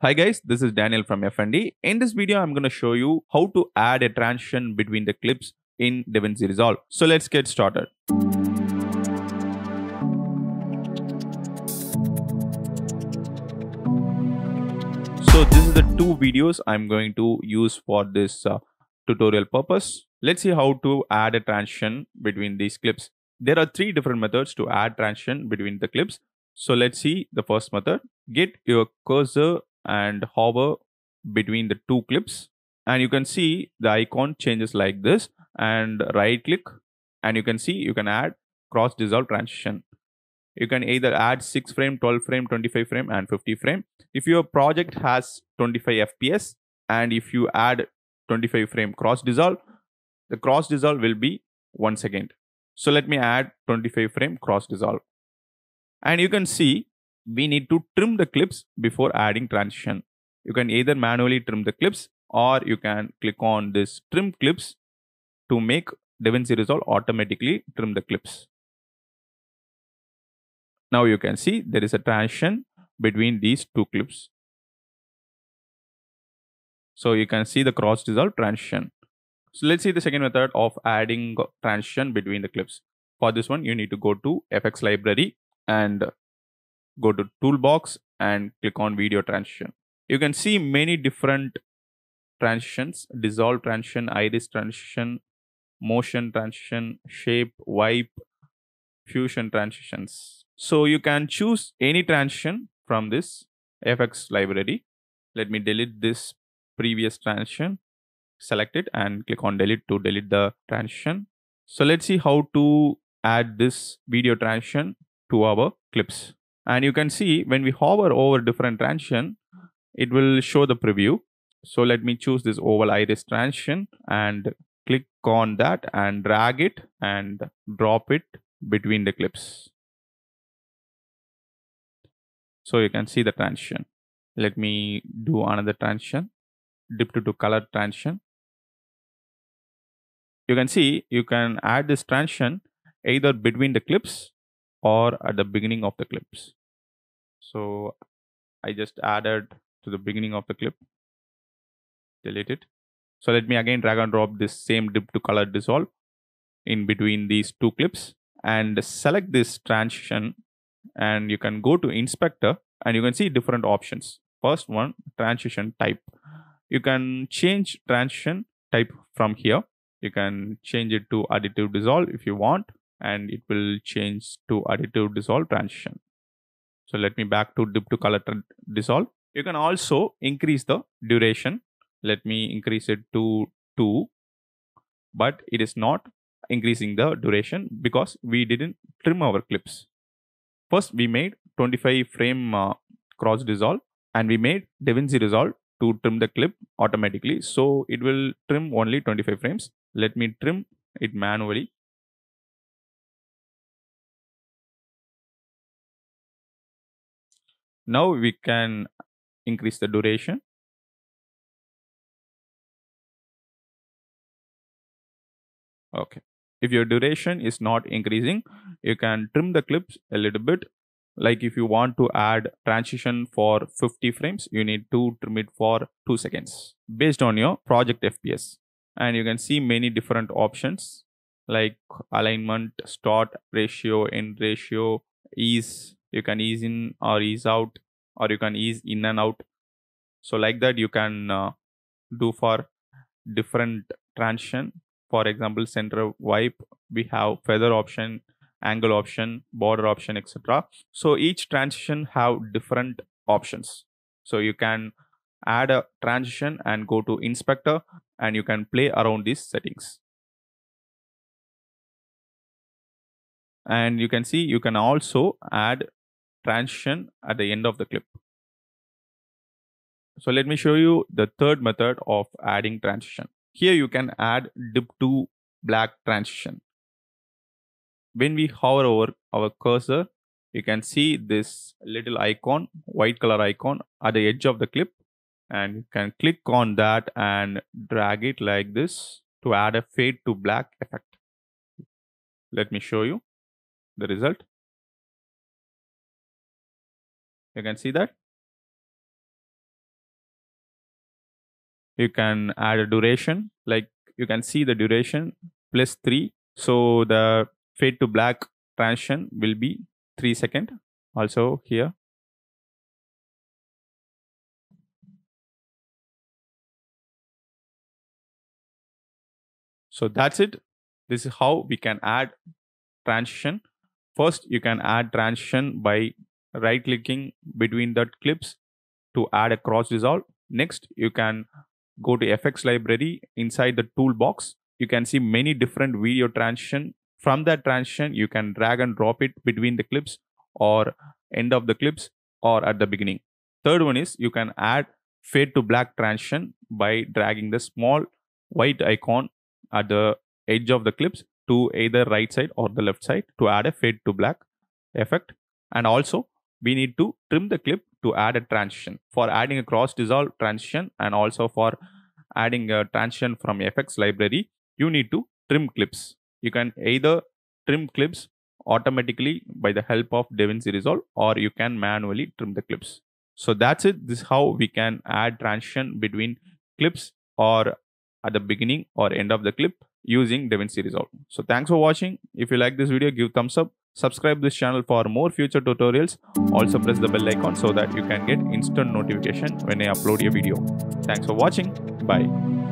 Hi guys, this is Daniel from FND. In this video, I'm going to show you how to add a transition between the clips in DaVinci Resolve. So let's get started. So this is the two videos I'm going to use for this uh, tutorial purpose. Let's see how to add a transition between these clips. There are three different methods to add transition between the clips. So let's see the first method. Get your cursor and hover between the two clips and you can see the icon changes like this and right click and you can see you can add cross dissolve transition you can either add 6 frame 12 frame 25 frame and 50 frame if your project has 25 fps and if you add 25 frame cross dissolve the cross dissolve will be 1 second so let me add 25 frame cross dissolve and you can see we need to trim the clips before adding transition. You can either manually trim the clips or you can click on this trim clips to make DaVinci Resolve automatically trim the clips. Now you can see there is a transition between these two clips. So you can see the cross dissolve transition. So let's see the second method of adding transition between the clips. For this one, you need to go to FX library and go to toolbox and click on video transition. You can see many different transitions, dissolve transition, iris transition, motion transition, shape, wipe, fusion transitions. So you can choose any transition from this FX library. Let me delete this previous transition, select it and click on delete to delete the transition. So let's see how to add this video transition to our clips and you can see when we hover over different transition it will show the preview so let me choose this oval iris transition and click on that and drag it and drop it between the clips so you can see the transition let me do another transition dip to, to color transition you can see you can add this transition either between the clips or at the beginning of the clips. So I just added to the beginning of the clip, delete it. So let me again drag and drop this same dip to color dissolve in between these two clips and select this transition and you can go to inspector and you can see different options. First one transition type. You can change transition type from here. You can change it to additive dissolve if you want and it will change to additive dissolve transition. So let me back to dip to color dissolve. You can also increase the duration. Let me increase it to 2, but it is not increasing the duration because we didn't trim our clips. First, we made 25 frame uh, cross dissolve and we made DaVinci Resolve to trim the clip automatically. So it will trim only 25 frames. Let me trim it manually now we can increase the duration okay if your duration is not increasing you can trim the clips a little bit like if you want to add transition for 50 frames you need to trim it for 2 seconds based on your project fps and you can see many different options like alignment start ratio end ratio ease you can ease in or ease out or you can ease in and out so like that you can uh, do for different transition for example center wipe we have feather option angle option border option etc so each transition have different options so you can add a transition and go to inspector and you can play around these settings and you can see you can also add transition at the end of the clip. So let me show you the third method of adding transition. Here you can add dip to black transition. When we hover over our cursor, you can see this little icon, white color icon at the edge of the clip and you can click on that and drag it like this to add a fade to black effect. Let me show you the result you can see that you can add a duration like you can see the duration plus 3 so the fade to black transition will be 3 second also here so that's it this is how we can add transition first you can add transition by right clicking between that clips to add a cross dissolve. Next, you can go to FX library inside the toolbox. You can see many different video transition. From that transition, you can drag and drop it between the clips or end of the clips or at the beginning. Third one is you can add fade to black transition by dragging the small white icon at the edge of the clips to either right side or the left side to add a fade to black effect. And also we need to trim the clip to add a transition for adding a cross dissolve transition and also for adding a transition from fx library you need to trim clips you can either trim clips automatically by the help of DaVinci Resolve or you can manually trim the clips. So that's it. This is how we can add transition between clips or at the beginning or end of the clip using DaVinci Resolve. So thanks for watching. If you like this video, give thumbs up. Subscribe this channel for more future tutorials. Also press the bell icon so that you can get instant notification when I upload a video. Thanks for watching. Bye.